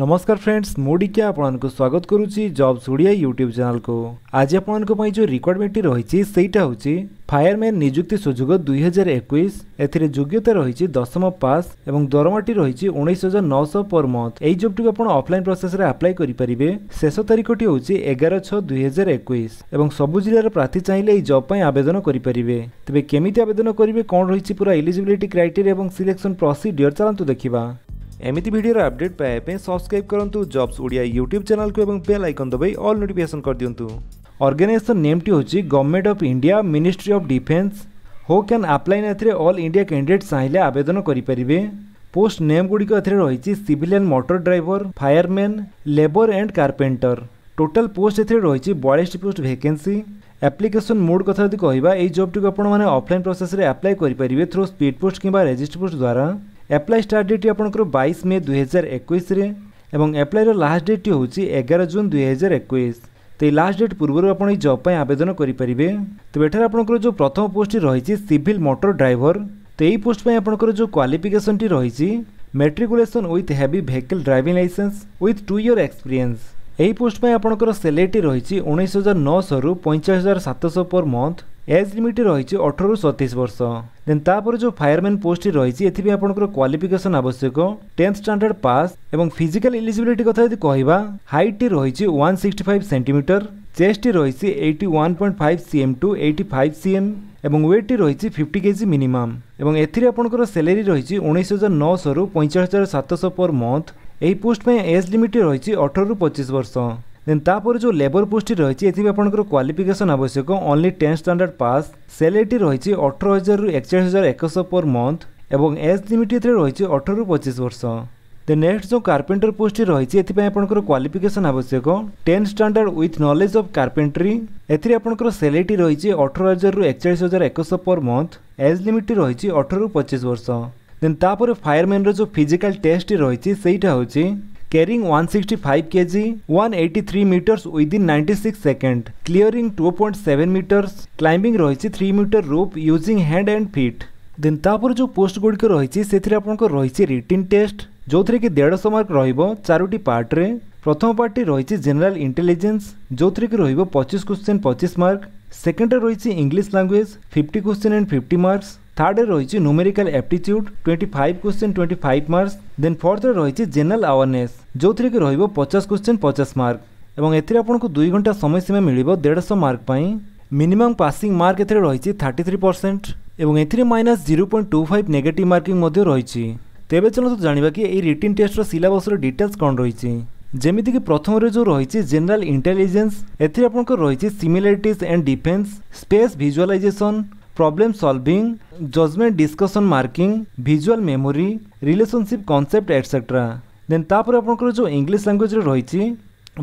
নমস্কার फ्रेंड्स ମୁଁ ଡିକିଆ ଆପଣଙ୍କୁ ସ୍ୱାଗତ କରୁଛି ଜବ୍ସ ଓଡ଼ିଆ ୟୁଟ୍ୟୁବ୍ ଚ୍ୟାନେଲ୍କୁ ଆଜି ଆପଣଙ୍କ ପାଇଁ ଯେଉଁ ରିକ୍ୱାରମେଣ୍ଟଟି ରହିଛି ସେଇଟା ହେଉଛି ফায়ারম্যান নিযুক্তি সুযোগ দুই হাজার একুশ এতে যোগ্যতা রয়েছে দশম পাস এবং দরমাটি রয়েছে উনিশ হাজার নশো পর মন্থ এই জবটিকে আপনার অফলাইন প্রসেসে আপ্লাই করে শেষ তারিখটি হচ্ছে এগার ছ দুই হাজার একুশ এবং সবু জেলার প্রার্থী চাইলে এই জব পাই আবেদন করে তবে কেমিতি আবেদন করবে কম রয়েছে পুরা এলিজিবিলিটি ক্রাইটেরিয়া এবং সিলেকশন প্রসিডিওর চালু দেখা ଏମିତି ଭିଡ଼ିଓର ଅପଡେଟ୍ ପାଇବା ପାଇଁ ସବସ୍କ୍ରାଇବ୍ କରନ୍ତୁ ଜବ୍ସ ଓଡ଼ିଆ ୟୁଟ୍ୟୁବ୍ ଚ୍ୟାନେଲକୁ ଏବଂ ବେଲ୍ ଆଇକନ୍ ଦବାଇ ଅଲ୍ ନୋଟିଫିକେସନ୍ କରିଦିଅନ୍ତୁ ଅର୍ଗାନାଇଜେସନ୍ ନେମ୍ଟି ହେଉଛି government of India ministry of defence ହଉ କ୍ୟାନ୍ ଆପ୍ଲାଏ ଏଥିରେ ଅଲ୍ ଇଣ୍ଡିଆ କ୍ୟାଣ୍ଡିଡେଟ୍ ଚାହିଁଲେ ଆବେଦନ କରିପାରିବେ ପୋଷ୍ଟ ନେମ୍ ଗୁଡ଼ିକ ଏଥିରେ ରହିଛି civilian motor driver fireman labour and carpenter total post ଏଥିରେ ରହିଛି ବୟାଳିଶଟି ପୋଷ୍ଟ ଭେକେନ୍ସି ଆପ୍ଲିକେସନ୍ ମୋଡ଼ କଥା ଯଦି କହିବା ଏହି ଜବ୍ଟିକୁ ଆପଣମାନେ ଅଫଲାଇନ୍ ପ୍ରୋସେସ୍ରେ ଆପ୍ଲାଏ କରିପାରିବେ ଥ୍ରୋ ସ୍ପିଡ୍ ପୋଷ୍ଟ କିମ୍ବା ରେଜିଷ୍ଟର ପୋଷ୍ଟ ଦ୍ୱାରା ଆପ୍ଲାଏ ଷ୍ଟାର୍ଟ ଡେଟ୍ ଆପଣଙ୍କର ବାଇଶ ମେ ଦୁଇହଜାର ଏକୋଇଶରେ ଏବଂ ଆପ୍ଲାଏର ଲାଷ୍ଟ ଡେଟ୍ଟି ହେଉଛି ଏଗାର ଜୁନ୍ ଦୁଇହଜାର ଏକୋଇଶ ତ ଏଇ ଲାଷ୍ଟ ଡେଟ୍ ପୂର୍ବରୁ ଆପଣ ଏହି ଜବ୍ ପାଇଁ ଆବେଦନ କରିପାରିବେ ତେବେ ଏଠାରେ ଆପଣଙ୍କର ଯେଉଁ ପ୍ରଥମ ପୋଷ୍ଟଟି ରହିଛି ସିଭିଲ୍ ମଟର ଡ୍ରାଇଭର ତ ଏହି ପୋଷ୍ଟ ପାଇଁ ଆପଣଙ୍କର ଯେଉଁ କ୍ୱାଲିଫିକେସନ୍ଟି ରହିଛି matriculation with heavy vehicle driving licence with two year experience এই পোষ্ট আপনার সেলারিটি রয়েছে উনিশ হাজার নশ রু পঞ্চাশ হাজার সাতশ পর মন্থ এজ লিমিট রয়েছে অঠর সতিশ বর্ষ দেন তাপরে যে ফায়ারম্যান পোস্টটি রয়েছে এথিপি আপনার কোয়ালিফিকেসন আবশ্যক টেন্থ স্ট্যান্ডার্ড পাস এবং ফিজিক্যাল ইলিজিবিলিটি কথা যদি কহা হাইটটি রয়েছে ওয়ান সিক্সটি ফাইভ সেটিমিটর চেস্টটি রয়েছে eighty one point five CM to eighty five CM এবং ওয়েটটি রয়েছে ফিফটি কেজি মিনিমাম এবং এর আপনার স্যালারি রয়েছে উনিশ হাজার নশ রু পঞ্চাশ হাজার সাতশ পর মন্থ এই পোস্ট পাই এজ লিমিট রয়েছে অঠরু পঁচিশ বর্ষ দেন তাপরে যে লেবর পোস্টটি রয়েছে এতে আপনার কোয়ালিফিকেসন আবশ্যক অনলি টেন স্ট্যান্ডার্ড পাস স্যালারিটি রয়েছে অঠর হাজার একচাশ হাজার একশো পর মন্থ এবং এজ লিমিট এতে রয়েছে অঠরু পঁচিশ বর্ষ দে নেক্সট যে কার্পেন্টর পোস্টটি রয়েছে এথিপাই আপনার কোয়ালিফিকেসন আবশ্যক ten standard with knowledge of carpentry এতে আপনার স্যালারিটি রয়েছে অঠর হাজার একচাশ হাজার একশো পর মন্থ এজ লিমিটটি রয়েছে অঠরু পঁচিশ বর্ষ ଦେନ୍ ତାପରେ ଫାୟାରମ୍ୟାନ୍ର ଯେଉଁ ଫିଜିକାଲ୍ ଟେଷ୍ଟଟି ରହିଛି ସେଇଟା ହେଉଛି carrying 165 kg, 183 meters within 96 seconds, clearing 2.7 meters, climbing ରହିଛି 3 meter rope using hand and feet. ଦେନ୍ ତାପରେ ଯେଉଁ ପୋଷ୍ଟ ଗୁଡ଼ିକ ରହିଛି ସେଥିରେ ଆପଣଙ୍କର ରହିଛି ରିଟିନ୍ ଟେଷ୍ଟ ଯେଉଁଥିରେ କି ଦେଢ଼ଶହ ମାର୍କ ରହିବ ଚାରୋଟି ପାର୍ଟରେ ପ୍ରଥମ ପାର୍ଟଟି ରହିଛି ଜେନେରାଲ ଇଣ୍ଟେଲିଜେନ୍ସ ଯେଉଁଥିରେ କି ରହିବ ପଚିଶ କ୍ୱେଶ୍ଚିନ୍ ପଚିଶ ମାର୍କ ସେକେଣ୍ଡରେ ରହିଛି English language fifty question and fifty marks থার্ডে রয়েছে numerical aptitude twenty five question twenty five marks then ফোর্থরে রয়েছে জেনারেল আওয়ারনেস ଯେଉଁଥିରେ କି ରହିବ ପଚାଶ କୋଶ୍ଚିନ୍ ପଚାଶ ମାର୍କ ଏବଂ ଏଥିରେ ଆପଣଙ୍କୁ ଦୁଇ ଘଣ୍ଟା ସମୟସୀମା ମିଳିବ ଦେଢ଼ଶହ ମାର୍କ ପାଇଁ ମିନିମମ୍ ପାସିଂ ମାର୍କ ଏଥିରେ ରହିଛି ଥାର୍ଟି ଥ୍ରୀ ପରସେଣ୍ଟ ଏବଂ ଏଥିରେ minus zero point two five negative marking ମଧ୍ୟ ରହିଛି ତେବେ ଚାଲନ୍ତୁ ଜାଣିବା କି ଏହି ରିଟିନ୍ ଟେଷ୍ଟର ସିଲାବସ୍ର ଡିଟେଲ୍ସ କ'ଣ ରହିଛି ଯେମିତିକି ପ୍ରଥମରେ ଯେଉଁ ରହିଛି ଜେନେରାଲ ଇଣ୍ଟେଲିଜେନ୍ସ ଏଥିରେ ଆପଣଙ୍କର ରହିଛି similarities and differences space visualisation problem solving judgement decision making visual memory relationship concept etcetera then ତାପରେ ଆପଣଙ୍କର ଯେଉଁ ଇଂଲିଶ ଲାଙ୍ଗୁଏଜରେ ରହିଛି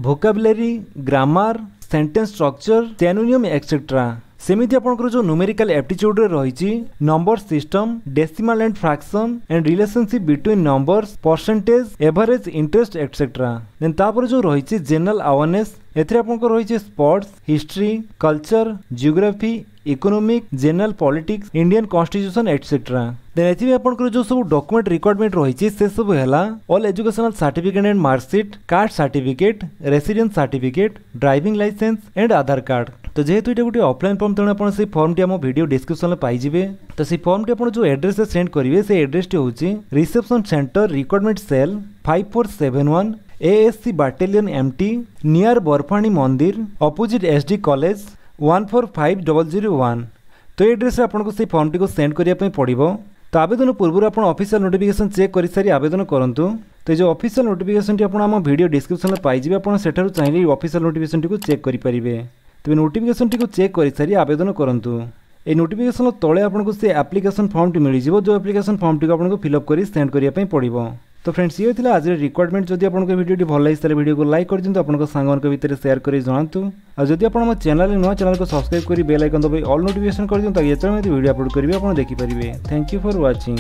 vocabulary grammar sentence structure antonym etcetera ସେମିତି ଆପଣଙ୍କର ଯେଉଁ ନ୍ୟୁମେରିକାଲ ଆପ୍ଟିଚ୍ୟୁଡ଼ରେ ରହିଛି number system decimal and fraction and relationship between numbers percentage average interest etcetera then ତାପରେ ଯେଉଁ ରହିଛି ଜେନେରାଲ ଆୱାରନେସ୍ ଏଥିରେ ଆପଣଙ୍କର ରହିଛି sports history culture geography economic general politics Indian constitution etcetera ଦେନ୍ ଏଥିପାଇଁ ଆପଣଙ୍କର ଯେଉଁ ସବୁ ଡକୁମେଣ୍ଟ ରିକ୍ୱାରମେଣ୍ଟ ରହିଛି ସେସବୁ ହେଲା all educational certificate and marksheet card certificate residence certificate driving licence and Aadhaar card ତ ଯେହେତୁ ଏଇଟା ଗୋଟେ ଅଫଲାଇନ୍ ଫର୍ମ ତେଣୁ ଆପଣ ସେଇ ଫର୍ମଟି ଆମ ଭିଡ଼ିଓ ଡିସ୍କ୍ରିପ୍ସନ୍ରେ ପାଇଯିବେ ତ ସେଇ ଫର୍ମଟି ଆପଣ ଯେଉଁ ଆଡ୍ରେସ୍ରେ ସେଣ୍ଡ କରିବେ ସେ ଆଡ୍ରେସ୍ଟି ହେଉଛି reception centre requirement cell five four seven one ASC battalion MT near Barfani Mandir opposite SD college one four five double zero one ତ ଏ ଆଡ୍ରେସ୍ରେ ଆପଣଙ୍କୁ ସେହି ଫର୍ମଟିକୁ ସେଣ୍ଡ କରିବା ପାଇଁ ପଡ଼ିବ ତ ଆବେଦନ ପୂର୍ବରୁ ଆପଣ ଅଫିସିଆଲ୍ ନୋଟିଫିକେସନ୍ ଚେକ୍ କରିସାରି ଆବେଦନ କରନ୍ତୁ ତ ଏ ଯେଉଁ ଅଫିସିଆଲ୍ ନୋଟିଫିକେସନ୍ଟି ଆପଣ ଆମ ଭିଡ଼ିଓ ଡିସ୍କ୍ରିପ୍ସନ୍ରେ ପାଇଯିବେ ଆପଣ ସେଠାରୁ ଚାହିଁଲେ ଅଫିସିଆଲ୍ ନୋଟିଫିକେସନ୍ଟିକୁ ଚେକ୍ କରିପାରିବେ ତେବେ ନୋଟିଫିକେସନ୍ଟିକୁ ଚେକ୍ କରିସାରି ଆବେଦନ କରନ୍ତୁ এই নোটিফিকেসন তলে আপনার সে আপ্লিকেসন ফর্মটি মিলিযোগ যে আপ্লিকেসন ফর্মটি আপনার ফিল আপ করে সেন্ড করা পড়ব তো ফ্রেন্ডস ইয়ে লা আজ রিকোয়ারমেন্ট যদি আপনার ভিডিওটি ভাল লাগে তাহলে ভিডিওকে লাইক করে দিন আপনার সাংমানের ভিতরে সেয়ার করে জনাতু আর যদি আপনার আমার চ্যানেল নয় চ্যানেলকে সবসক্রাইব করে বেল আইকন দবাই অল নোটিফিকেশন করে দিন তাকে যেতে ভিডিও আপলোড করবে আপনার দেখিপারে থ্যাংক ইউ ফর ওয়াচিং